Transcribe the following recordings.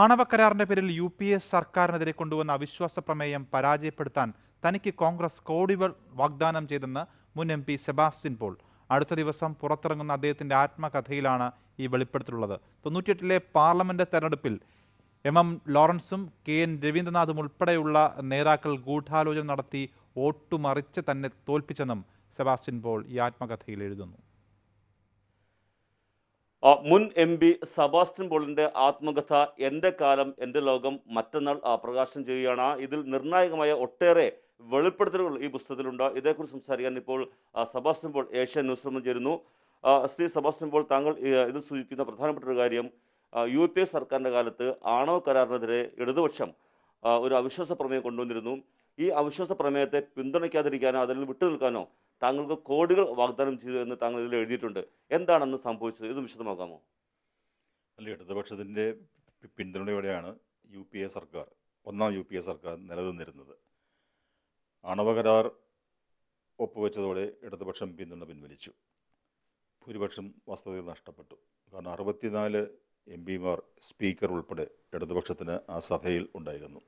ആണവ കരാറിന്റെ പേരിൽ യു പി എ സർക്കാരിനെതിരെ കൊണ്ടുവന്ന അവിശ്വാസ പ്രമേയം പരാജയപ്പെടുത്താൻ തനിക്ക് കോൺഗ്രസ് കോടികൾ വാഗ്ദാനം ചെയ്തെന്ന് മുൻ എം പി സെബാസ്റ്റ്യൻ പോൾ അടുത്ത ദിവസം പുറത്തിറങ്ങുന്ന അദ്ദേഹത്തിന്റെ ആത്മകഥയിലാണ് ഈ വെളിപ്പെടുത്തലുള്ളത് തൊണ്ണൂറ്റിയെട്ടിലെ പാർലമെന്റ് തെരഞ്ഞെടുപ്പിൽ എം എം ലോറൻസും കെ എൻ രവീന്ദ്രനാഥും ഉൾപ്പെടെയുള്ള നേതാക്കൾ ഗൂഢാലോചന നടത്തി ഓട്ടുമറിച്ച് തന്നെ തോൽപ്പിച്ചെന്നും സെബാസ്റ്റ്യൻ പോൾ ഈ ആത്മകഥയിൽ എഴുതുന്നു മുൻ എം പി സബാസ്റ്റിൻ പോളിൻ്റെ ആത്മകഥ എൻ്റെ കാലം എൻ്റെ ലോകം മറ്റന്നാൾ പ്രകാശനം ചെയ്യുകയാണ് ഇതിൽ നിർണായകമായ ഒട്ടേറെ വെളിപ്പെടുത്തലുകൾ ഈ പുസ്തകത്തിലുണ്ട് ഇതേക്കുറിച്ച് സംസാരിക്കാൻ ഇപ്പോൾ സബാസ്റ്റിൻ പോൾ ഏഷ്യൻ ന്യൂസ് റൂമിൽ ചേരുന്നു ശ്രീ സബാസ്റ്റിൻ പോൾ താങ്കൾ ഇത് സൂചിപ്പിക്കുന്ന പ്രധാനപ്പെട്ട ഒരു കാര്യം യു പി എ സർക്കാരിൻ്റെ കാലത്ത് ആണവ കരാറിനെതിരെ ഇടതുപക്ഷം ഒരു അവിശ്വാസ പ്രമേയം കൊണ്ടുവന്നിരുന്നു ഈ അവിശ്വാസ പ്രമേയത്തെ പിന്തുണയ്ക്കാതിരിക്കാനോ അതിൽ വിട്ടുനിൽക്കാനോ താങ്കൾക്ക് കോടികൾ വാഗ്ദാനം ചെയ്തു എന്ന് താങ്കൾ ഇതിൽ എഴുതിയിട്ടുണ്ട് എന്താണെന്ന് സംഭവിച്ചത് ഇത് വിശദമാക്കാമോ അല്ല ഇടതുപക്ഷത്തിൻ്റെ പിന്തുണയോടെയാണ് യു പി എ സർക്കാർ ഒന്നാം യു പി എ സർക്കാർ നിലനിന്നിരുന്നത് ആണവ കരാർ ഒപ്പുവെച്ചതോടെ ഇടതുപക്ഷം പിന്തുണ പിൻവലിച്ചു ഭൂരിപക്ഷം വസ്തുതയിൽ നഷ്ടപ്പെട്ടു കാരണം അറുപത്തിനാല് എം പിമാർ സ്പീക്കർ ഉൾപ്പെടെ ഇടതുപക്ഷത്തിന് ആ സഭയിൽ ഉണ്ടായിരുന്നു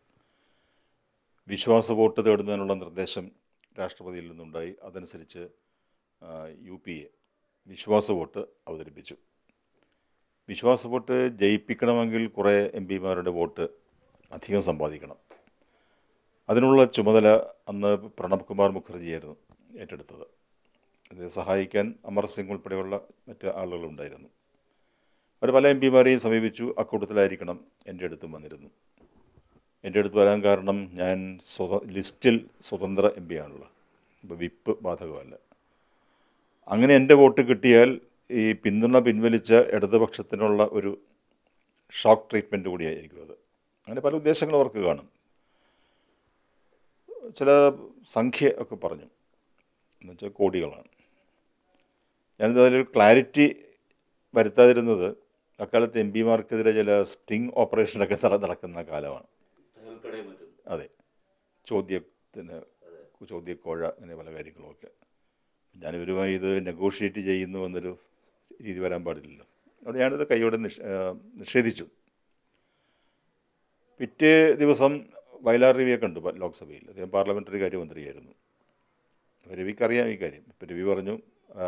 വിശ്വാസ വോട്ട് തേടുന്നതിനുള്ള നിർദ്ദേശം രാഷ്ട്രപതിയിൽ നിന്നുണ്ടായി അതനുസരിച്ച് യു പി എ വിശ്വാസ വോട്ട് അവതരിപ്പിച്ചു വിശ്വാസ വോട്ട് ജയിപ്പിക്കണമെങ്കിൽ കുറേ എം പിമാരുടെ വോട്ട് അധികം സമ്പാദിക്കണം അതിനുള്ള ചുമതല അന്ന് പ്രണബ് കുമാർ മുഖർജിയായിരുന്നു ഏറ്റെടുത്തത് ഇതിനെ സഹായിക്കാൻ അമർ സിംഗ് ഉൾപ്പെടെയുള്ള മറ്റ് ആളുകളുണ്ടായിരുന്നു അവർ പല എം പിമാരെയും സമീപിച്ചു അക്കൂട്ടത്തിലായിരിക്കണം എൻ്റെ അടുത്തും വന്നിരുന്നു എൻ്റെ അടുത്ത് വരാൻ കാരണം ഞാൻ സ്വത ലിസ്റ്റിൽ സ്വതന്ത്ര എം പി ആണുള്ളത് ഇപ്പോൾ വിപ്പ് ബാധകമല്ല അങ്ങനെ എൻ്റെ വോട്ട് കിട്ടിയാൽ ഈ പിന്തുണ പിൻവലിച്ച ഇടതുപക്ഷത്തിനുള്ള ഒരു ഷോക്ക് ട്രീറ്റ്മെൻറ്റ് കൂടിയായിരിക്കും അത് അങ്ങനെ പല ഉദ്ദേശങ്ങളും അവർക്ക് കാണും ചില സംഖ്യ ഒക്കെ പറഞ്ഞു എന്നുവെച്ചാൽ കോടികളാണ് ഞാനിത് അതിലൊരു ക്ലാരിറ്റി വരുത്താതിരുന്നത് അക്കാലത്ത് എം പിമാർക്കെതിരെ ചില സ്റ്റിങ് ഓപ്പറേഷനൊക്കെ നടക്കുന്ന കാലമാണ് അതെ ചോദ്യത്തിന് ചോദ്യക്കോഴ അങ്ങനെ പല കാര്യങ്ങളുമൊക്കെ ഞാൻ ഇവരുമായി ഇത് നെഗോഷിയേറ്റ് ചെയ്യുന്നു എന്നൊരു രീതി വരാൻ പാടില്ലല്ലോ അവിടെ ഞാനിത് കൈയോടെ നിഷ് നിഷേധിച്ചു പിറ്റേ ദിവസം വയലാർ രവിയെ കണ്ടു ലോക്സഭയിൽ അദ്ദേഹം പാർലമെൻ്ററി കാര്യമന്ത്രിയായിരുന്നു രവിക്കറിയാം ഈ കാര്യം ഇപ്പം രവി പറഞ്ഞു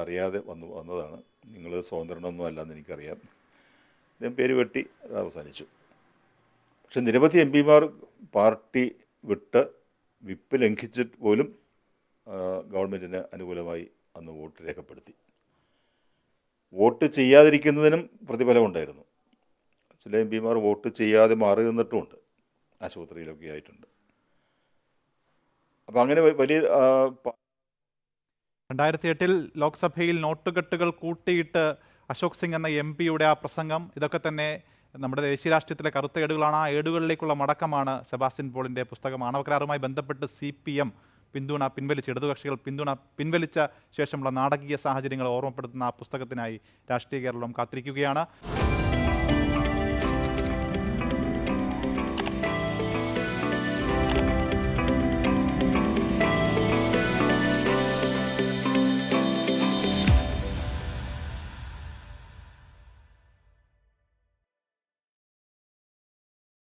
അറിയാതെ വന്നു വന്നതാണ് നിങ്ങൾ സ്വതന്ത്രനൊന്നും അല്ലെന്ന് എനിക്കറിയാം അദ്ദേഹം പേര് വെട്ടി അത് അവസാനിച്ചു പക്ഷെ നിരവധി എം പിമാർ പാർട്ടി വിട്ട് വിപ്പ് ലംഘിച്ചിട്ട് പോലും ഗവൺമെൻറ്റിന് അനുകൂലമായി അന്ന് വോട്ട് രേഖപ്പെടുത്തി വോട്ട് ചെയ്യാതിരിക്കുന്നതിനും പ്രതിഫലമുണ്ടായിരുന്നു ചില എം പിമാർ വോട്ട് ചെയ്യാതെ മാറി നിന്നിട്ടുമുണ്ട് ആശുപത്രിയിലൊക്കെ ആയിട്ടുണ്ട് അപ്പം അങ്ങനെ വലിയ രണ്ടായിരത്തി എട്ടിൽ ലോക്സഭയിൽ നോട്ടുകെട്ടുകൾ കൂട്ടിയിട്ട് അശോക് സിംഗ് എന്ന എം പിയുടെ ആ പ്രസംഗം ഇതൊക്കെ തന്നെ നമ്മുടെ ദേശീയ രാഷ്ട്രീയത്തിലെ കറുത്ത ഏടുകളാണ് ആ ഏടുകളിലേക്കുള്ള മടക്കമാണ് സെബാസ്റ്റ്യൻ പോളിൻ്റെ പുസ്തകം ആണവക്കരാറുമായി ബന്ധപ്പെട്ട് സി പി എം പിന്തുണ പിൻവലിച്ച ഇടതുകക്ഷികൾ പിന്തുണ പിൻവലിച്ച ശേഷമുള്ള നാടകീയ സാഹചര്യങ്ങൾ ഓർമ്മപ്പെടുത്തുന്ന ആ പുസ്തകത്തിനായി രാഷ്ട്രീയ കേരളം കാത്തിരിക്കുകയാണ്